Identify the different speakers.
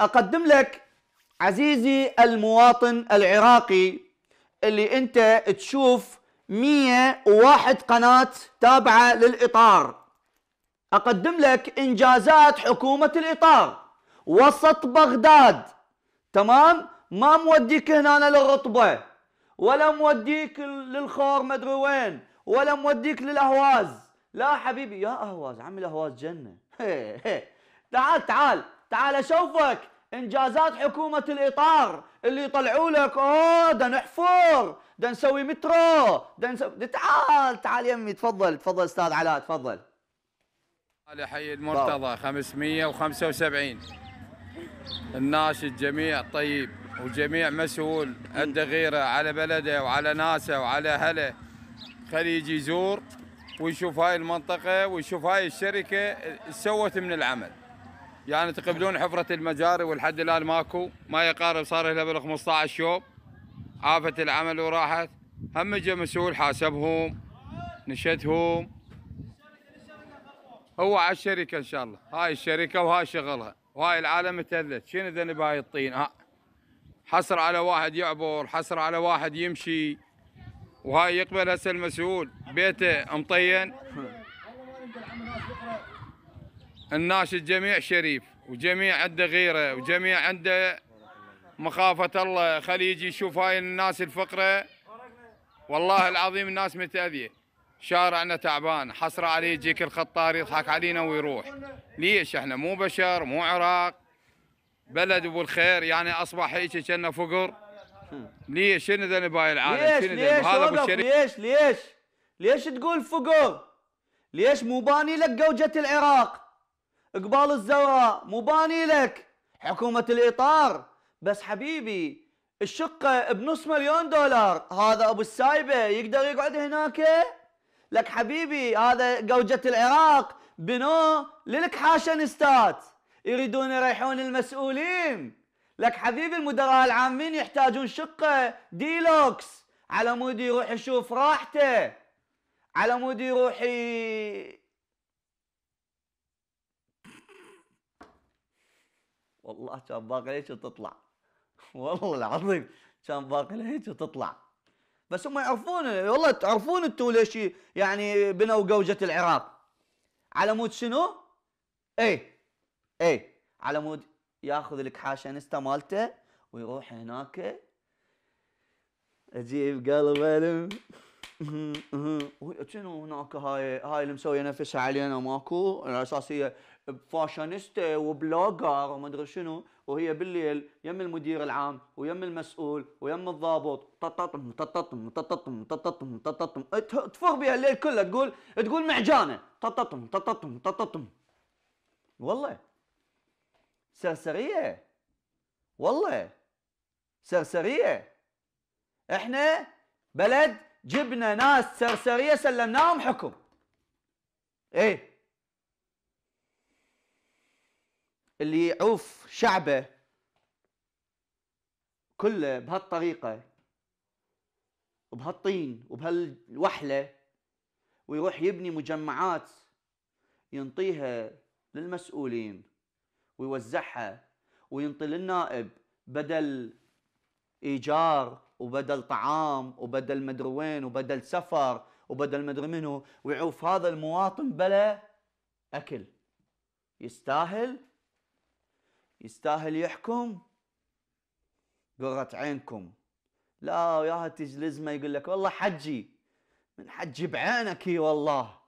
Speaker 1: أقدم لك عزيزي المواطن العراقي اللي أنت تشوف 101 قناة تابعة للإطار أقدم لك إنجازات حكومة الإطار وسط بغداد تمام ما موديك هنا للرطبة ولا موديك للخور مدري وين ولا موديك للأهواز لا حبيبي يا أهواز عمي الأهواز جنة تعال تعال تعال شوفك انجازات حكومه الاطار اللي يطلعوا لك اوه ده نحفر ده نسوي مترو ده نسوي تعال تعال يمي تفضل تفضل استاذ علاء تفضل
Speaker 2: على حي المرتضى 575 الناشد جميع طيب وجميع مسؤول عنده غيره على بلده وعلى ناسه وعلى اهله خليه يجي يزور ويشوف هاي المنطقه ويشوف هاي الشركه سوت من العمل يعني تقبلون حفرة المجاري والحد الآن ماكو ما يقارب صار له بال 15 يوم عافة العمل وراحت هم جاء مسؤول حاسبهم نشدهم هو على الشركة إن شاء الله هاي الشركة وهاي شغلها وهاي العالم تلذت شنو ذنب هاي الطين ها حصر على واحد يعبر حصر على واحد يمشي وهاي يقبل هسه المسؤول بيته مطين الناس الجميع شريف وجميع عنده غيره وجميع عنده مخافه الله خلي يجي يشوف هاي الناس الفقره والله العظيم الناس متاذيه شارعنا تعبان حصره عليه يجيك الخطار يضحك علينا ويروح ليش احنا مو بشر مو عراق بلد ابو الخير يعني اصبح هيك كنا فقر ليش شنو ذنب هاي العالم ليش ليش هذا ابو
Speaker 1: ليش ليش ليش تقول فقر ليش مو باني لك جوجة العراق قبال مو مباني لك حكومة الإطار بس حبيبي الشقة بنص مليون دولار هذا أبو السايبة يقدر يقعد هناك لك حبيبي هذا قوجة العراق بنو للك حاشنستات يريدون يريحون المسؤولين لك حبيبي المدراء العامين يحتاجون شقة ديلوكس على مود يروح يشوف راحته على مود يروح ي... والله كان باقي هيك وتطلع والله العظيم كان باقي هيك وتطلع بس هم يعرفون والله تعرفون انتم ليش يعني بنوا جوجة العراق على مود شنو؟ اي اي على مود ياخذ الكحاشه انستا مالته ويروح هناك اجيب قلب شنو هناك هاي هاي اللي مسويه نفسها علينا ماكو على اساس هي فاشونيستا وبلوجر وما ادري شنو وهي بالليل يم المدير العام ويم المسؤول ويم الضابط طططم طططم طططم طططم طططم تفر بها الليل كله تقول تقول معجانه طططم طططم طططم والله سرسريه والله سرسريه احنا بلد جبنا ناس سرسريه سلمناهم حكم ايه اللي يعوف شعبه كله بهالطريقه وبهالطين وبهالوحله ويروح يبني مجمعات ينطيها للمسؤولين ويوزعها وينطي للنائب بدل ايجار وبدل طعام وبدل مدروين وين وبدل سفر وبدل مدري منه ويعوف هذا المواطن بلا اكل يستاهل يستاهل يحكم قرة عينكم لا وياها تجلزمه يقول لك والله حجي من حجي بعينك والله